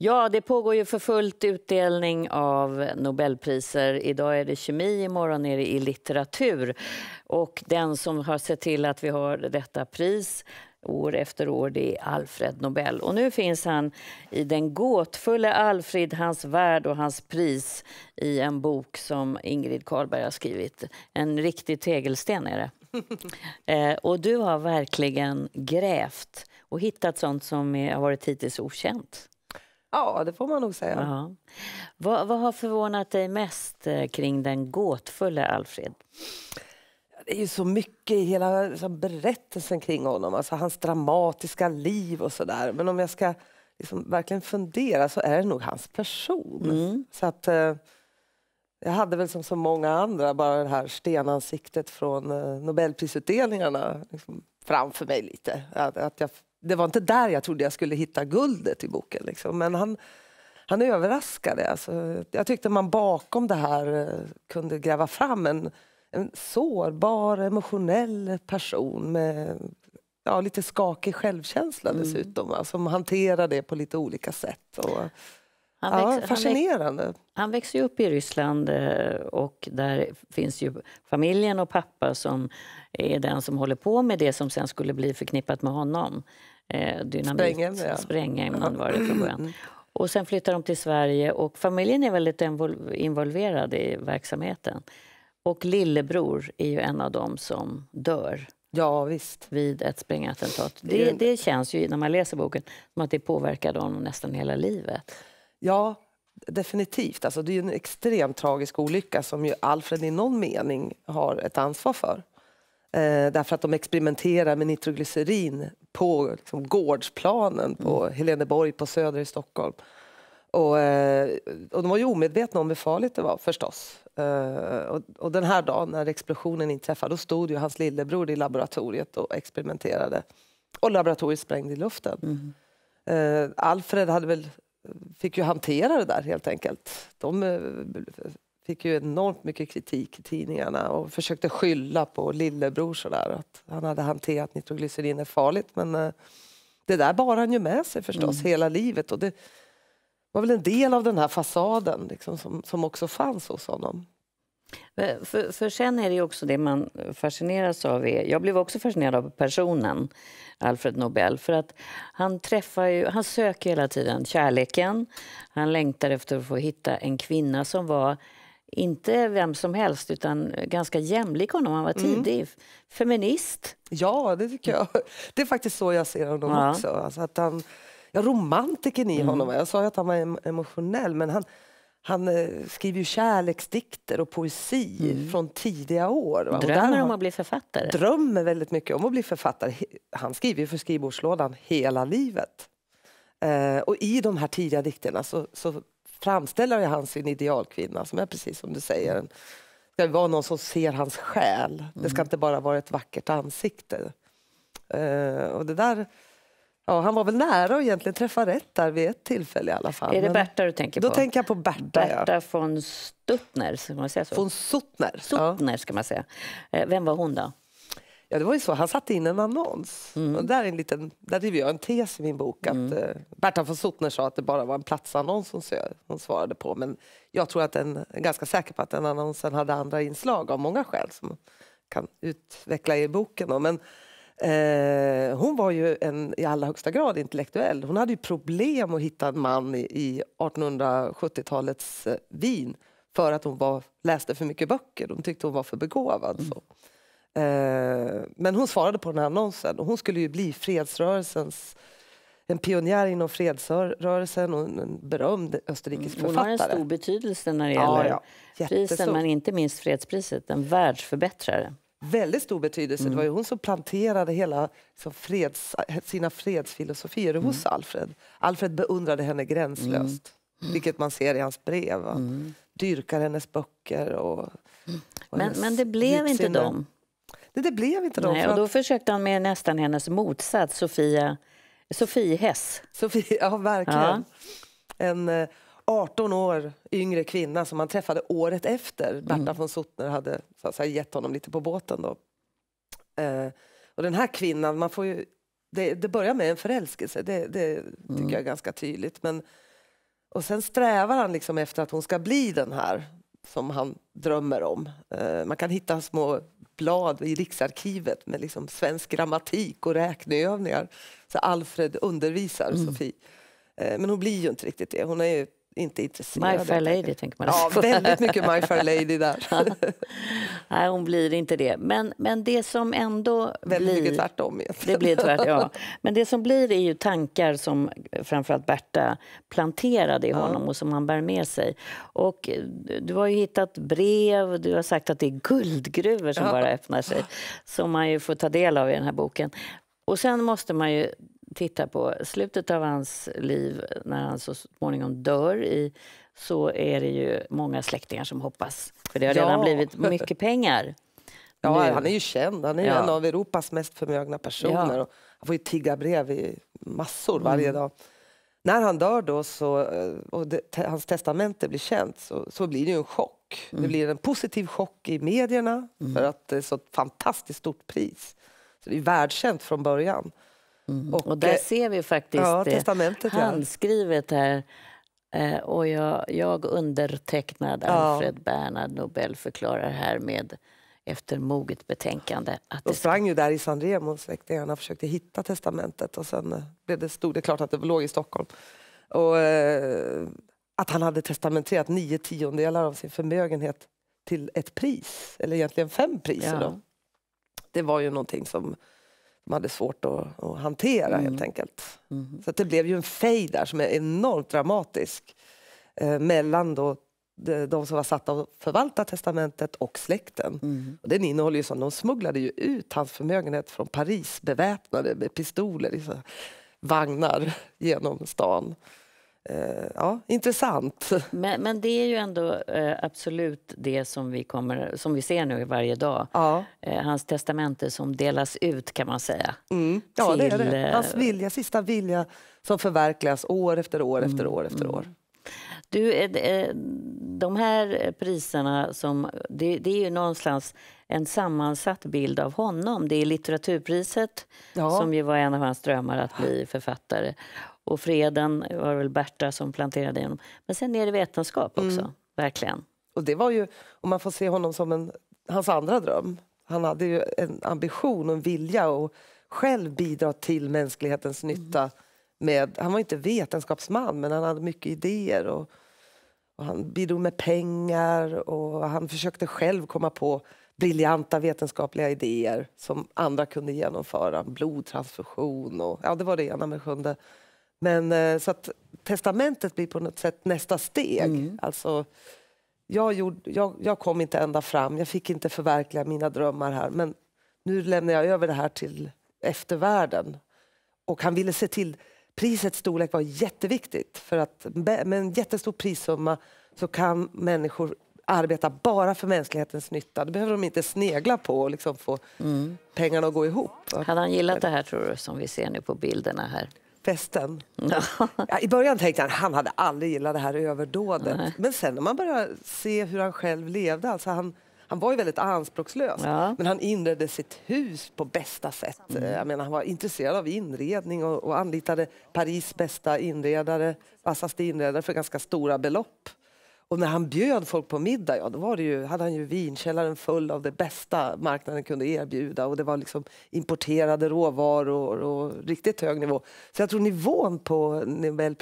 Ja, det pågår ju för fullt utdelning av Nobelpriser. Idag är det kemi, imorgon är det i litteratur. Och den som har sett till att vi har detta pris år efter år, det är Alfred Nobel. Och nu finns han i den gåtfulla Alfred, hans värld och hans pris i en bok som Ingrid Carlberg har skrivit. En riktig tegelsten är det. Eh, och du har verkligen grävt och hittat sånt som har varit hittills okänt. Ja, det får man nog säga. Ja. Vad, vad har förvånat dig mest eh, kring den gåtfulla Alfred? Det är ju så mycket i hela liksom, berättelsen kring honom, alltså hans dramatiska liv och sådär. Men om jag ska liksom verkligen fundera så är det nog hans person. Mm. Så att, eh, jag hade väl som så många andra bara det här stenansiktet från eh, Nobelprisutdelningarna liksom, framför mig lite. Att, att jag det var inte där jag trodde jag skulle hitta guldet i boken. Liksom. Men han, han överraskade. Alltså, jag tyckte man bakom det här eh, kunde gräva fram en, en sårbar, emotionell person med ja, lite skakig självkänsla mm. dessutom, mm. som alltså, hanterar det på lite olika sätt. Och, han ja, väx, fascinerande. Han, växer upp i Ryssland eh, och där finns ju familjen och pappa som är den som håller på med det som sen skulle bli förknippat med honom. Eh, dynamit, sprängen, ja. sprängen var det från början. Mm. Och sen flyttar de till Sverige och familjen är väldigt involverad i verksamheten. Och lillebror är ju en av dem som dör ja, visst. vid ett sprängattentat. Det, det känns ju när man läser boken som att det påverkar dem nästan hela livet. Ja, definitivt. Alltså, det är en extremt tragisk olycka som ju Alfred i någon mening har ett ansvar för. Eh, därför att de experimenterar med nitroglycerin på liksom, gårdsplanen på mm. Heleneborg på Söder i Stockholm. Och, eh, och de var ju omedvetna om hur farligt det var förstås. Eh, och, och, den här dagen när explosionen inträffade då stod ju hans lillebror i laboratoriet och experimenterade. Och laboratoriet sprängde i luften. Mm. Eh, Alfred hade väl fick ju hantera det där helt enkelt. De eh, fick ju enormt mycket kritik i tidningarna och försökte skylla på lillebror sådär att han hade hanterat nitroglycerin farligt men eh, det där bar han ju med sig förstås mm. hela livet och det var väl en del av den här fasaden liksom, som, som också fanns hos honom. Eh, för, för sen är det också det man fascineras av. Är, jag blev också fascinerad av personen Alfred Nobel. För att han, träffar ju, han söker hela tiden kärleken. Han längtar efter att få hitta en kvinna som var inte vem som helst, utan ganska jämlik honom. Han var mm. tidig. Mm. Feminist. Ja, det tycker jag. Det är faktiskt så jag ser honom ja. också. Alltså att han, ja, romantiken i mm. honom. Jag sa ju att han var emotionell, men han, han eh, skriver ju kärleksdikter och poesi mm. från tidiga år. Va? Drömmer om att bli författare? Drömmer väldigt mycket om att bli författare. Han skriver ju för skrivbordslådan hela livet. Eh, och i de här tidiga dikterna så, så framställer han sin idealkvinna som är precis som du säger. Det ska vara någon som ser hans själ. Det ska mm. inte bara vara ett vackert ansikte. Eh, och det där Ja, han var väl nära att egentligen träffa rätt där vid ett tillfälle i alla fall. Är det Berta du tänker på? Då tänker jag på Berta. Berta ja. von Stuttner, ska man säga så? Von Suttner. Suttner ja. ska man säga. Eh, vem var hon då? Ja, det var ju så. Han satte in en annons. Mm. Och där, är en liten, där driver jag en tes i min bok. Att, mm. Eh, Berta von Suttner sa att det bara var en platsannons hon, hon svarade på. Men jag tror att den, är ganska säker på att den annonsen hade andra inslag av många skäl som kan utveckla i boken. Men, eh, var ju en i allra högsta grad intellektuell. Hon hade ju problem att hitta en man i, 1870-talets Wien eh, för att hon var, läste för mycket böcker. Hon tyckte hon var för begåvad. Mm. Så. Eh, men hon svarade på den här annonsen och hon skulle ju bli fredsrörelsens en pionjär inom fredsrörelsen och en berömd österrikisk hon mm, författare. Hon har en stor betydelse när det gäller ja, ja. prisen, men inte minst fredspriset. En världsförbättrare väldigt stor betydelse. Mm. Det var ju mm. hon som planterade hela, liksom, freds, sina fredsfilosofier mm. hos Alfred. Alfred beundrade henne gränslöst, mm. mm. vilket man ser i hans brev. Va? Mm. Dyrkar hennes böcker och... Mm. och men, hennes men det blev inte sinne. dem? Det, det blev inte dem. Nej, och då att... försökte han med nästan hennes motsats, Sofia, Sofie Hess. Sofie, ja, verkligen. Ja. En, eh, 18 år yngre kvinna som han träffade året efter. Berta mm. von Suttner hade så att säga, gett honom lite på båten. Då. Eh, och den här kvinnan, man får ju, det, det börjar med en förälskelse, det, det mm. tycker jag är ganska tydligt. Men, och sen strävar han liksom efter att hon ska bli den här som han drömmer om. Eh, man kan hitta små blad i Riksarkivet med liksom svensk grammatik och räkneövningar. Så Alfred undervisar mm. Sofie. Eh, men hon blir ju inte riktigt det. Hon är ju inte intresserad. My Fair Lady tänker man. Alltså ja, väldigt mycket My Fair Lady där. Nej, hon blir inte det. Men, men det som ändå väldigt blir... Mycket tvärtom egentligen. Det blir tvärtom. ja. Men det som blir är ju tankar som framförallt Berta planterade i honom ja. och som han bär med sig. Och du har ju hittat brev, du har sagt att det är guldgruvor som ja. bara öppnar sig. Som man ju får ta del av i den här boken. Och sen måste man ju tittar på slutet av hans liv, när han så småningom dör i, så är det ju många släktingar som hoppas. För det har redan ja. blivit mycket pengar. Ja, nu. han är ju känd. Han är ja. en av Europas mest förmögna personer. Ja. han får ju tigga brev i massor varje mm. dag. När han dör då så, eh, och det, hans testamente blir känt så, så blir det ju en chock. Mm. Det blir en positiv chock i medierna mm. för att det är så ett fantastiskt stort pris. Så det är världskänt från början. Mm. Och, och, där eh, ser vi faktiskt eh, ja, testamentet, handskrivet här. Eh, och jag, jag undertecknad Alfred Bernhard Nobel förklarar härmed efter moget betänkande. Att de sprang ju där i San Remo släktingarna och försökte hitta testamentet och sen eh, blev det, stod det klart att det låg i Stockholm. Och, eh, att han hade testamenterat nio tiondelar av sin förmögenhet till ett pris, eller egentligen fem priser. Ja. Då. Det var ju någonting som de hade svårt att, att hantera mm. helt enkelt. Mm. Så det blev ju en fejd där som är enormt dramatisk eh, mellan då de, de som var satta att förvalta testamentet och släkten. Mm. Och den innehåller ju sånt, de smugglade ju ut hans förmögenhet från Paris beväpnade med pistoler i vagnar genom stan. Eh, ja, intressant. Men, men, det är ju ändå eh, absolut det som vi, kommer, som vi ser nu varje dag. Ja. Eh, hans testamente som delas ut kan man säga. Mm. Ja, till, det är det. Hans vilja, sista vilja som förverkligas år efter år mm. efter år efter mm. år. Du, de här priserna, som, det, det, är ju någonstans en sammansatt bild av honom. Det är litteraturpriset, ja. som ju var en av hans drömmar att bli författare. Och freden var väl Berta som planterade honom. Men sen är det vetenskap mm. också, mm. verkligen. Och det var ju, om man får se honom som en, hans andra dröm. Han hade ju en ambition och en vilja att själv bidra till mänsklighetens mm. nytta. Mm. Med, han var inte vetenskapsman, men han hade mycket idéer. Och, och han bidrog med pengar och han försökte själv komma på briljanta vetenskapliga idéer som andra kunde genomföra. Blodtransfusion och ja, det var det ena med sjunde men eh, så att testamentet blir på något sätt nästa steg. Mm. Alltså, jag, gjorde, jag, jag kom inte ända fram, jag fick inte förverkliga mina drömmar här. Men nu lämnar jag över det här till eftervärlden. Och han ville se till... Prisets storlek var jätteviktigt. För att med en jättestor prissumma så kan människor arbeta bara för mänsklighetens nytta. Det behöver de inte snegla på och liksom få mm. pengarna att gå ihop. Hade han gillat det här tror du, som vi ser nu på bilderna här? festen. Ja, I början tänkte han han hade aldrig gillat det här överdådet. Nej. Men sen när man börjar se hur han själv levde, alltså han, han var ju väldigt anspråkslös, ja. men han inredde sitt hus på bästa sätt. Mm. Jag menar, han var intresserad av inredning och, och anlitade Paris bästa inredare, vassaste inredare för ganska stora belopp. Och när han bjöd folk på middag, ja, då var det ju, hade han ju vinkällaren full av det bästa marknaden kunde erbjuda och det var liksom importerade råvaror och riktigt hög nivå. Så jag tror nivån på Nobel,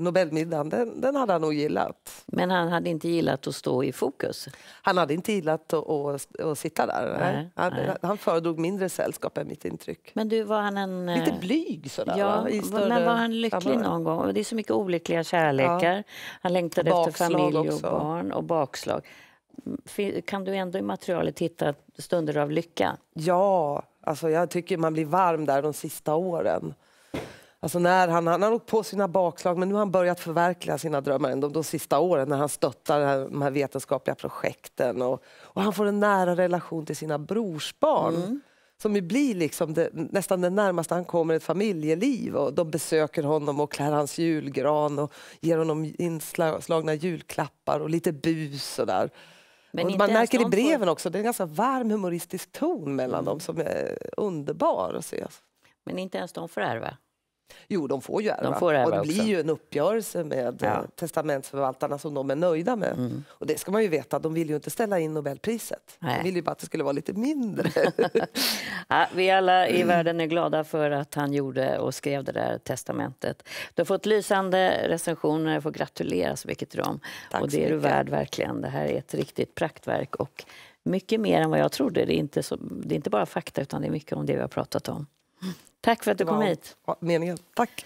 Nobelmiddagen, den, den hade han nog gillat. Men han hade inte gillat att stå i fokus? Han hade inte gillat att, att, att sitta där. Nej, han, nej. han föredrog mindre sällskap, är mitt intryck. Men du, var han en... Lite eh, blyg sådär, ja, va? men var han lycklig sammanhang. någon gång? Det är så mycket olyckliga kärlekar. Ja. Han längtade Bakslag. efter familj familj och barn och bakslag. Mm, kan du ändå i materialet hitta stunder av lycka? Ja, alltså jag tycker man blir varm där de sista åren. Alltså när han, han har åkt på sina bakslag, men nu har han börjat förverkliga sina drömmar ändå de sista åren när han stöttar här, de här vetenskapliga projekten och, och han får en nära relation till sina brorsbarn. Mm som ju blir liksom det, nästan den närmaste han kommer ett familjeliv. Och de besöker honom och klär hans julgran och ger honom inslagna julklappar och lite bus och där. Och man märker i breven också, det är en ganska varm humoristisk ton mellan mm. dem som är underbar att se. Men inte ens de får ärva? Jo, de får ju ärva. De får ärva och det också. blir ju en uppgörelse med ja. Eh, testamentsförvaltarna som de är nöjda med. Mm. Och det ska man ju veta, de vill ju inte ställa in Nobelpriset. Nej. De vill ju bara att det skulle vara lite mindre. ja, vi alla i världen är glada för att han gjorde och skrev det där testamentet. Du har fått lysande recensioner, jag får gratulera så mycket till dem. Tack och det är du värd verkligen. Det här är ett riktigt praktverk. Och mycket mer än vad jag trodde. Det är, inte så, det är inte bara fakta, utan det är mycket om det vi har pratat om. Tack för att du kom hit. Ja, meningen. Tack.